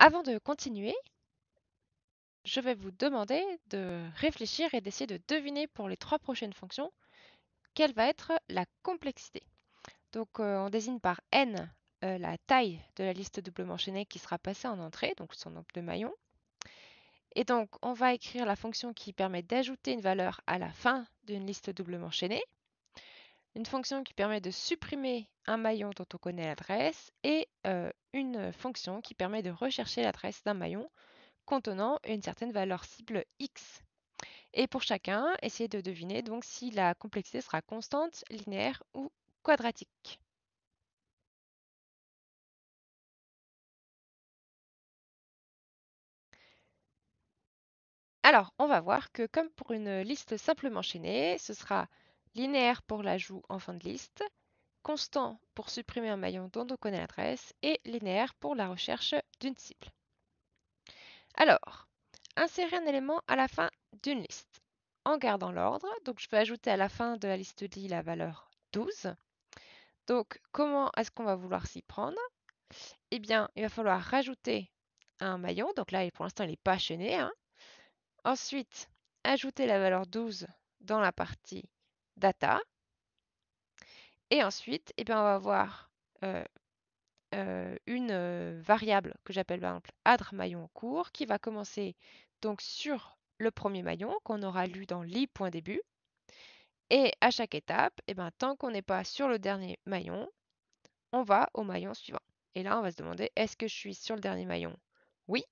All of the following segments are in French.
Avant de continuer, je vais vous demander de réfléchir et d'essayer de deviner pour les trois prochaines fonctions quelle va être la complexité. Donc euh, on désigne par n euh, la taille de la liste doublement chaînée qui sera passée en entrée, donc son nombre de maillons. Et donc on va écrire la fonction qui permet d'ajouter une valeur à la fin d'une liste doublement chaînée une fonction qui permet de supprimer un maillon dont on connaît l'adresse et euh, une fonction qui permet de rechercher l'adresse d'un maillon contenant une certaine valeur cible x. Et pour chacun, essayez de deviner donc si la complexité sera constante, linéaire ou quadratique. Alors, on va voir que comme pour une liste simplement chaînée, ce sera linéaire pour l'ajout en fin de liste, constant pour supprimer un maillon dont on connaît l'adresse et linéaire pour la recherche d'une cible. Alors, insérer un élément à la fin d'une liste en gardant l'ordre. Donc, je vais ajouter à la fin de la liste dit la valeur 12. Donc, comment est-ce qu'on va vouloir s'y prendre Eh bien, il va falloir rajouter un maillon. Donc là, pour l'instant, il n'est pas chaîné. Hein. Ensuite, ajouter la valeur 12 dans la partie data. Et ensuite, eh bien, on va avoir une variable que j'appelle par exemple adre maillon cours qui va commencer donc sur le premier maillon qu'on aura lu dans l'i.début. Et à chaque étape, eh bien, tant qu'on n'est pas sur le dernier maillon, on va au maillon suivant. Et là, on va se demander, est-ce que je suis sur le dernier maillon Oui.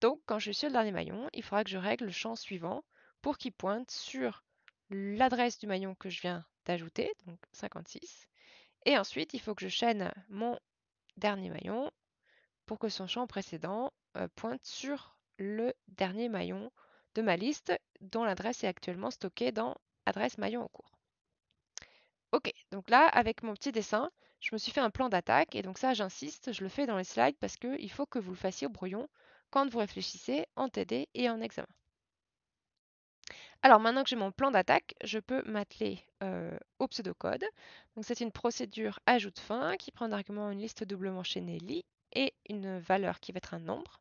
Donc, quand je suis sur le dernier maillon, il faudra que je règle le champ suivant pour qu'il pointe sur l'adresse du maillon que je viens d'ajouter, donc 56. Et ensuite, il faut que je chaîne mon dernier maillon pour que son champ précédent euh, pointe sur le dernier maillon de ma liste dont l'adresse est actuellement stockée dans adresse maillon en cours. Ok, donc là, avec mon petit dessin, je me suis fait un plan d'attaque et donc ça, j'insiste, je le fais dans les slides parce qu'il faut que vous le fassiez au brouillon quand vous réfléchissez en TD et en examen. Alors maintenant que j'ai mon plan d'attaque, je peux m'atteler au pseudocode. Donc c'est une procédure ajout fin qui prend argument une liste doublement chaînée lit et une valeur qui va être un nombre.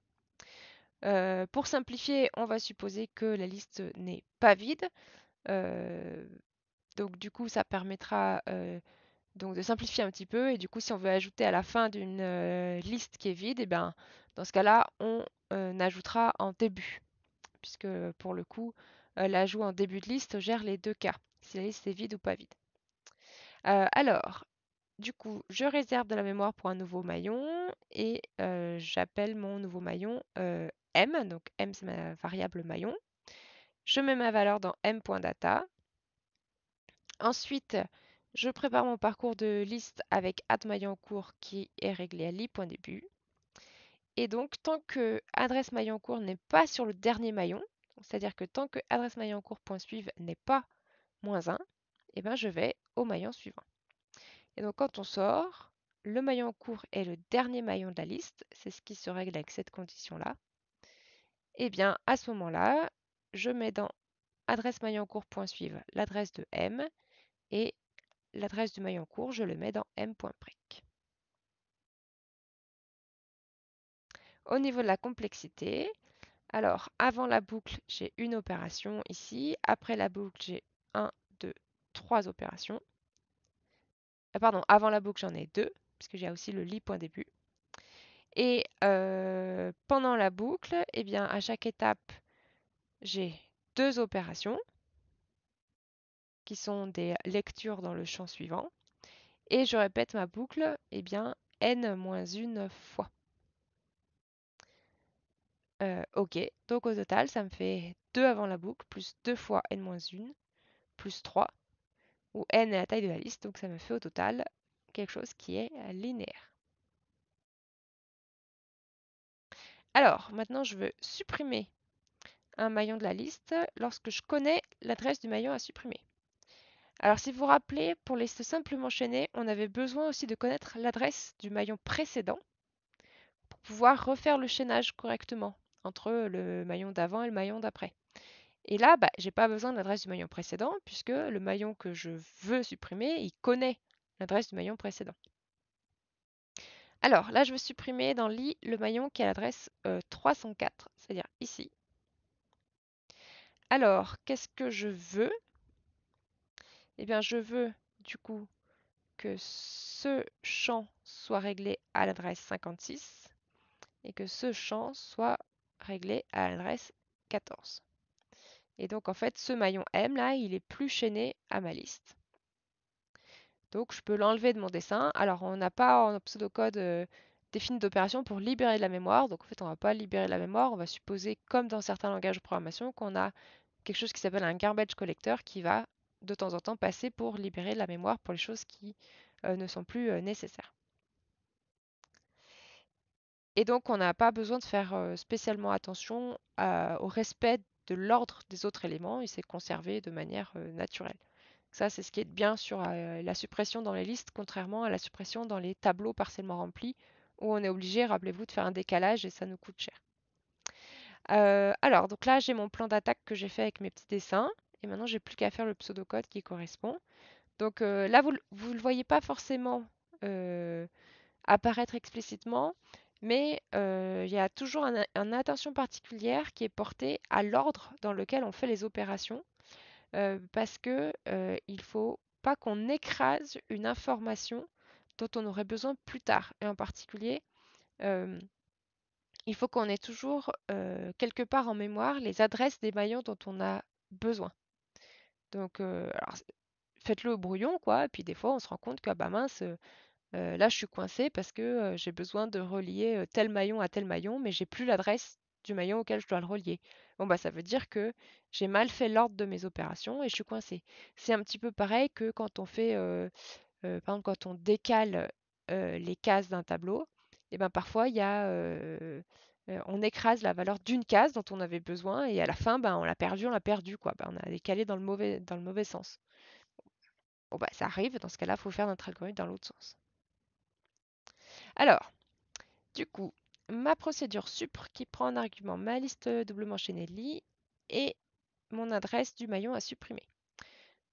pour simplifier, on va supposer que la liste n'est pas vide. donc du coup, ça permettra donc de simplifier un petit peu. Et du coup, si on veut ajouter à la fin d'une liste qui est vide, eh ben, dans ce cas-là, on ajoutera en début puisque euh, pour le coup, euh, l'ajout en début de liste gère les deux cas, si la liste est vide ou pas vide. Euh, alors, du coup, je réserve de la mémoire pour un nouveau maillon et j'appelle mon nouveau maillon m. Donc m, c'est ma variable maillon. Je mets ma valeur dans m.data. Ensuite, je prépare mon parcours de liste avec maillon cours qui est réglé à li.début. Et donc, tant que adresse cours n'est pas sur le dernier maillon, c'est-à-dire que tant que adresse cours.suivre n'est pas moins 1, eh ben, je vais au maillon suivant. Et donc, quand on sort, le maillon cours est le dernier maillon de la liste, c'est ce qui se règle avec cette condition-là. Et eh bien, à ce moment-là, je mets dans adresse maillon en l'adresse de M et l'adresse du maillon cours, je le mets dans M.prix. Au niveau de la complexité, alors avant la boucle, j'ai une opération ici. Après la boucle, j'ai 1, 2, 3 opérations. Euh, pardon, avant la boucle, j'en ai 2, puisque j'ai aussi le lit point début. Et euh, pendant la boucle, eh bien, à chaque étape, j'ai deux opérations qui sont des lectures dans le champ suivant. Et je répète ma boucle eh bien, n-1 fois. Euh, ok, donc au total, ça me fait 2 avant la boucle, plus 2 fois n-1, plus 3, où n est la taille de la liste, donc ça me fait au total quelque chose qui est linéaire. Alors, maintenant, je veux supprimer un maillon de la liste lorsque je connais l'adresse du maillon à supprimer. Alors, si vous vous rappelez, pour les listes simplement chaînées, on avait besoin aussi de connaître l'adresse du maillon précédent pour pouvoir refaire le chaînage correctement entre le maillon d'avant et le maillon d'après. Et là, bah, je n'ai pas besoin de l'adresse du maillon précédent, puisque le maillon que je veux supprimer, il connaît l'adresse du maillon précédent. Alors là, je veux supprimer dans l'I le maillon qui a l'adresse 304, euh, c'est-à-dire ici. Alors, qu'est-ce que je veux Eh bien, je veux du coup que ce champ soit réglé à l'adresse 56 et que ce champ soit réglé à l'adresse 14. Et donc en fait, ce maillon M là, il est plus chaîné à ma liste. Donc je peux l'enlever de mon dessin. Alors on n'a pas en pseudocode code euh, défini d'opération pour libérer de la mémoire. Donc en fait, on ne va pas libérer de la mémoire. On va supposer, comme dans certains langages de programmation, qu'on a quelque chose qui s'appelle un garbage collector qui va de temps en temps passer pour libérer de la mémoire pour les choses qui euh, ne sont plus euh, nécessaires. Et donc, on n'a pas besoin de faire spécialement attention au respect de l'ordre des autres éléments. Il s'est conservé de manière naturelle. Ça, c'est ce qui est bien sur la suppression dans les listes, contrairement à la suppression dans les tableaux partiellement remplis, où on est obligé, rappelez-vous, de faire un décalage et ça nous coûte cher. alors, donc là, j'ai mon plan d'attaque que j'ai fait avec mes petits dessins. Et maintenant, j'ai plus qu'à faire le pseudocode qui correspond. Donc là, vous ne le voyez pas forcément apparaître explicitement, mais il y a toujours une attention particulière qui est portée à l'ordre dans lequel on fait les opérations, parce que ne il faut pas qu'on écrase une information dont on aurait besoin plus tard. Et en particulier, il faut qu'on ait toujours quelque part en mémoire les adresses des maillons dont on a besoin. Donc, faites-le au brouillon, quoi. Et puis des fois, on se rend compte que, ah, bah mince, là, je suis coincée parce que j'ai besoin de relier tel maillon à tel maillon, mais j'ai plus l'adresse du maillon auquel je dois le relier. Bon, bah, ça veut dire que j'ai mal fait l'ordre de mes opérations et je suis coincée. C'est un petit peu pareil que quand on fait, par exemple, quand on décale les cases d'un tableau, et ben parfois il y a, on écrase la valeur d'une case dont on avait besoin et à la fin, ben, on l'a perdu, on l'a perdu, quoi. Ben, on a décalé dans le mauvais, dans le mauvais sens. Bon, bah, ça arrive, dans ce cas-là, il faut faire notre algorithme dans l'autre sens. Alors, du coup, ma procédure SUPRE qui prend en argument ma liste doublement chaînée lits et mon adresse du maillon à supprimer.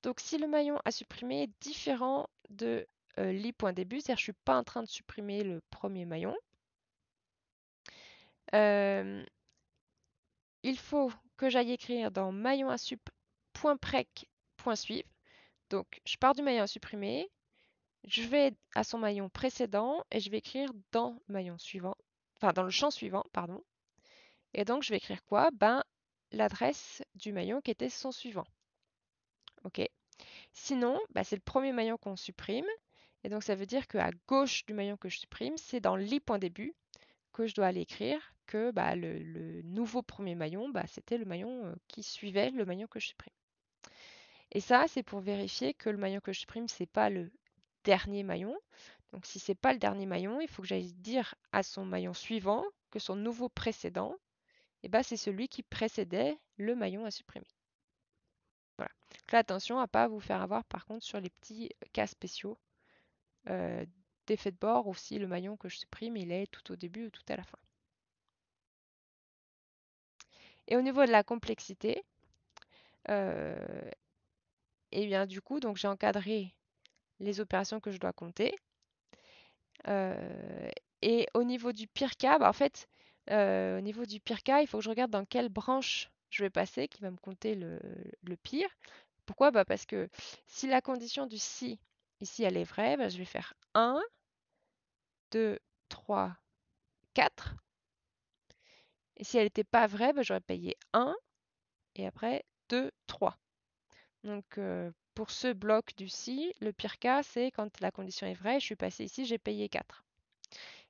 Donc si le maillon à supprimer est différent de euh, c'est-à-dire que je ne suis pas en train de supprimer le premier maillon, euh, il faut que j'aille écrire dans maillon à sup Donc je pars du maillon à supprimer, je vais à son maillon précédent et je vais écrire dans le maillon suivant, enfin dans le champ suivant, pardon. Et donc je vais écrire quoi Ben l'adresse du maillon qui était son suivant. Ok. Sinon, bah, c'est le premier maillon qu'on supprime. Et donc ça veut dire qu'à gauche du maillon que je supprime, c'est dans l'i.début que je dois aller écrire que bah, le, nouveau premier maillon, bah, c'était le maillon euh, qui suivait le maillon que je supprime. Et ça, c'est pour vérifier que le maillon que je supprime, c'est pas le dernier maillon. Donc si ce n'est pas le dernier maillon, il faut que j'aille dire à son maillon suivant que son nouveau précédent, et eh ben, c'est celui qui précédait le maillon à supprimer. Voilà. Donc là, attention à ne pas vous faire avoir par contre sur les petits euh, cas spéciaux euh, d'effet de bord ou si le maillon que je supprime, il est tout au début ou tout à la fin. Et au niveau de la complexité, et euh, eh bien du coup, donc j'ai encadré les opérations que je dois compter. Euh, et au niveau du pire cas, bah, en fait, euh, au niveau du pire cas, il faut que je regarde dans quelle branche je vais passer qui va me compter le, pire. Pourquoi bah, Parce que si la condition du si, ici, elle est vraie, bah, je vais faire 1, 2, 3, 4. Et si elle n'était pas vraie, j'aurais payé 1 et après 2, 3. Donc euh, pour ce bloc du si, le pire cas, c'est quand la condition est vraie, je suis passé ici, j'ai payé 4.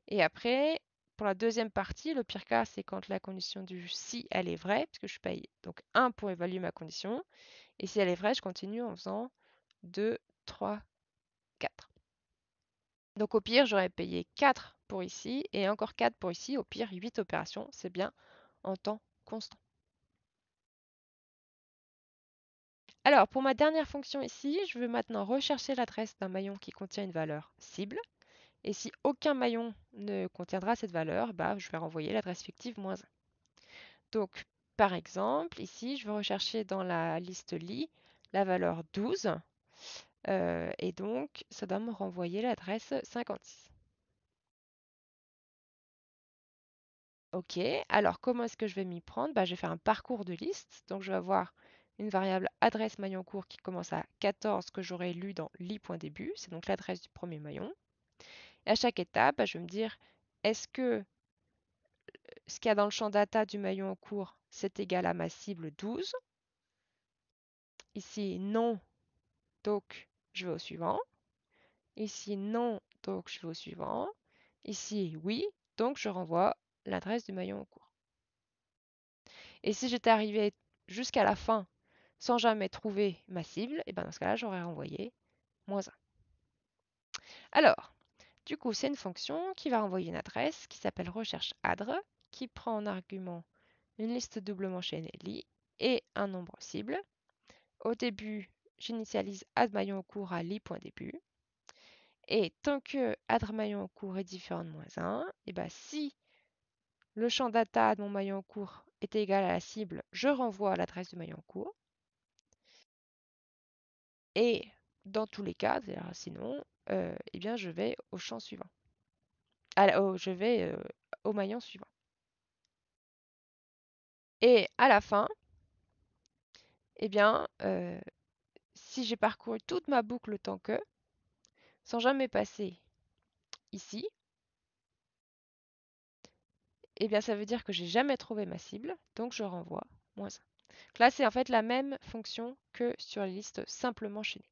Et après, pour la deuxième partie, le pire cas, c'est quand la condition du si, elle est vraie, puisque je paye donc 1 pour évaluer ma condition. Et si elle est vraie, je continue en faisant 2, 3, 4. Donc au pire, j'aurais payé 4 pour ici et encore 4 pour ici. Au pire, 8 opérations, c'est bien en temps constant. Alors, pour ma dernière fonction ici, je veux maintenant rechercher l'adresse d'un maillon qui contient une valeur cible. Et si aucun maillon ne contiendra cette valeur, bah, je vais renvoyer l'adresse fictive moins 1. Donc, par exemple, ici, je veux rechercher dans la liste li la valeur 12. Euh, et donc, ça doit me renvoyer l'adresse 56. OK, alors comment est-ce que je vais m'y prendre bah, Je vais faire un parcours de liste. Donc, je vais avoir une variable adresse maillon court qui commence à 14 que j'aurais lu dans li.début, c'est donc l'adresse du premier maillon. Et à chaque étape, je vais me dire, est-ce que euh, ce qu'il y a dans le champ data du maillon en cours, c'est égal à ma cible 12 Ici, non, donc je vais au suivant. Ici, non, donc je vais au suivant. Ici, oui, donc je renvoie l'adresse du maillon en cours. Et si j'étais arrivé jusqu'à la fin sans jamais trouver ma cible, et ben, dans ce cas-là, j'aurais renvoyé moins 1. Alors, du coup, c'est une fonction qui va renvoyer une adresse qui s'appelle recherche qui prend en argument une liste doublement chaînée li et un nombre cible. Au début, j'initialise add maillon au cours à li.début. Et tant que add maillon cours est différent de moins 1, et ben, si le champ data de mon maillon en cours égal à la cible, je renvoie l'adresse de maillon en cours. Et dans tous les cas, ah, sinon, euh, eh bien, je vais au champ suivant. je vais euh, au maillon suivant. Et à la fin, eh bien, euh, si j'ai parcouru toute ma boucle tant que, sans jamais passer ici, eh bien, ça veut dire que j'ai jamais trouvé ma cible, donc je renvoie moins 1 là, c'est en fait la même fonction que sur les listes simplement chaînées.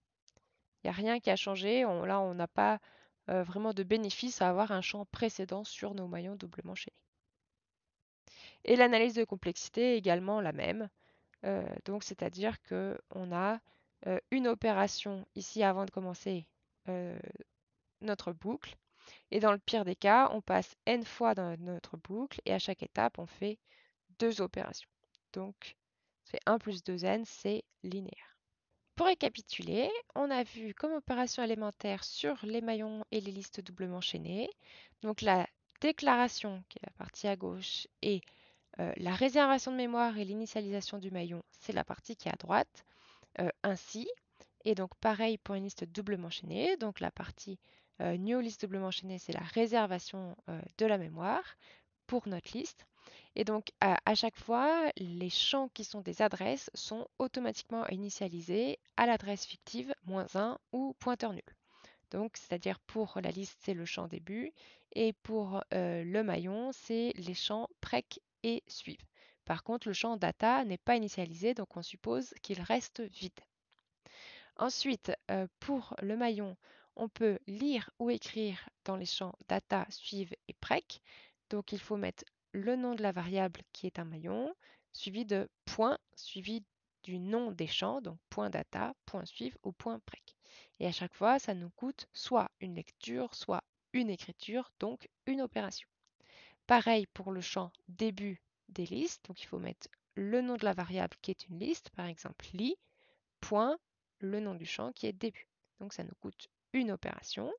Il n'y a rien qui a changé. là, on n'a pas euh, vraiment de bénéfice à avoir un champ précédent sur nos maillons doublement chaînés. Et l'analyse de complexité est également la même. Euh, donc, c'est-à-dire qu'on a euh, une opération ici avant de commencer notre boucle. Et dans le pire des cas, on passe n fois dans notre boucle et à chaque étape, on fait deux opérations. Donc, c'est 1 plus 2n, c'est linéaire. Pour récapituler, on a vu comme opération élémentaire sur les maillons et les listes doublement chaînées, donc la déclaration qui est la partie à gauche et euh, la réservation de mémoire et l'initialisation du maillon, c'est la partie qui est à droite, euh, ainsi, et donc pareil pour une liste doublement chaînée, donc la partie euh, new list doublement chaînée, c'est la réservation de la mémoire pour notre liste, et donc, à, chaque fois, les champs qui sont des adresses sont automatiquement initialisés à l'adresse fictive moins 1 ou pointeur nul. Donc, c'est-à-dire pour la liste, c'est le champ début, et pour euh, le maillon, c'est les champs PREC et suivent. Par contre, le champ data n'est pas initialisé, donc on suppose qu'il reste vide. Ensuite, euh, pour le maillon, on peut lire ou écrire dans les champs data, suive et PREC. Donc il faut mettre le nom de la variable qui est un maillon, suivi de point, suivi du nom des champs, donc point data, point suivre ou point break. Et à chaque fois, ça nous coûte soit une lecture, soit une écriture, donc une opération. Pareil pour le champ début des listes, donc il faut mettre le nom de la variable qui est une liste, par exemple li, point le nom du champ qui est début. Donc ça nous coûte une opération.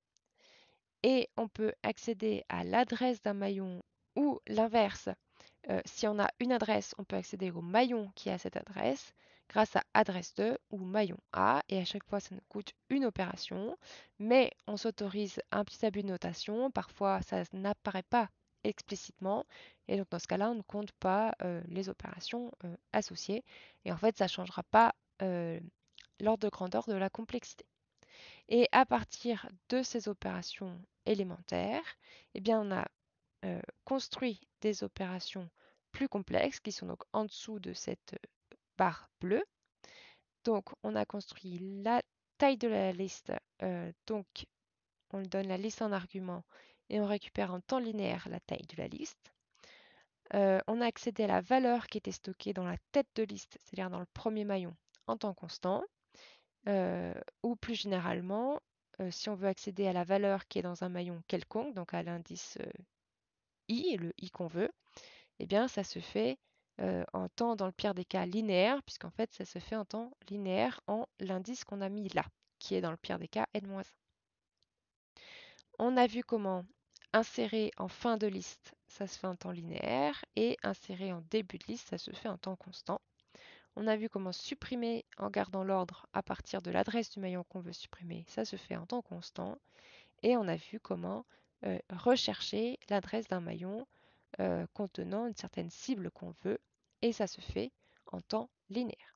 Et on peut accéder à l'adresse d'un maillon ou l'inverse, euh, si on a une adresse, on peut accéder au maillon qui a cette adresse grâce à adresse 2 ou maillon A, et à chaque fois ça nous coûte une opération, mais on s'autorise un petit abus de notation, parfois ça n'apparaît pas explicitement, et donc dans ce cas-là, on ne compte pas euh, les opérations euh, associées, et en fait ça ne changera pas l'ordre de grandeur de la complexité. Et à partir de ces opérations élémentaires, eh bien on a construit des opérations plus complexes qui sont donc en dessous de cette barre bleue. Donc on a construit la taille de la liste, donc on donne la liste en argument et on récupère en temps linéaire la taille de la liste. on a accédé à la valeur qui était stockée dans la tête de liste, c'est-à-dire dans le premier maillon, en temps constant. ou plus généralement, si on veut accéder à la valeur qui est dans un maillon quelconque, donc à l'indice i, le i qu'on veut, eh bien ça se fait en temps, dans le pire des cas, linéaire, puisqu'en fait ça se fait en temps linéaire en l'indice qu'on a mis là, qui est dans le pire des cas n-1. On a vu comment insérer en fin de liste, ça se fait en temps linéaire, et insérer en début de liste, ça se fait en temps constant. On a vu comment supprimer en gardant l'ordre à partir de l'adresse du maillon qu'on veut supprimer, ça se fait en temps constant. Et on a vu comment euh, rechercher l'adresse d'un maillon euh, contenant une certaine cible qu'on veut, et ça se fait en temps linéaire.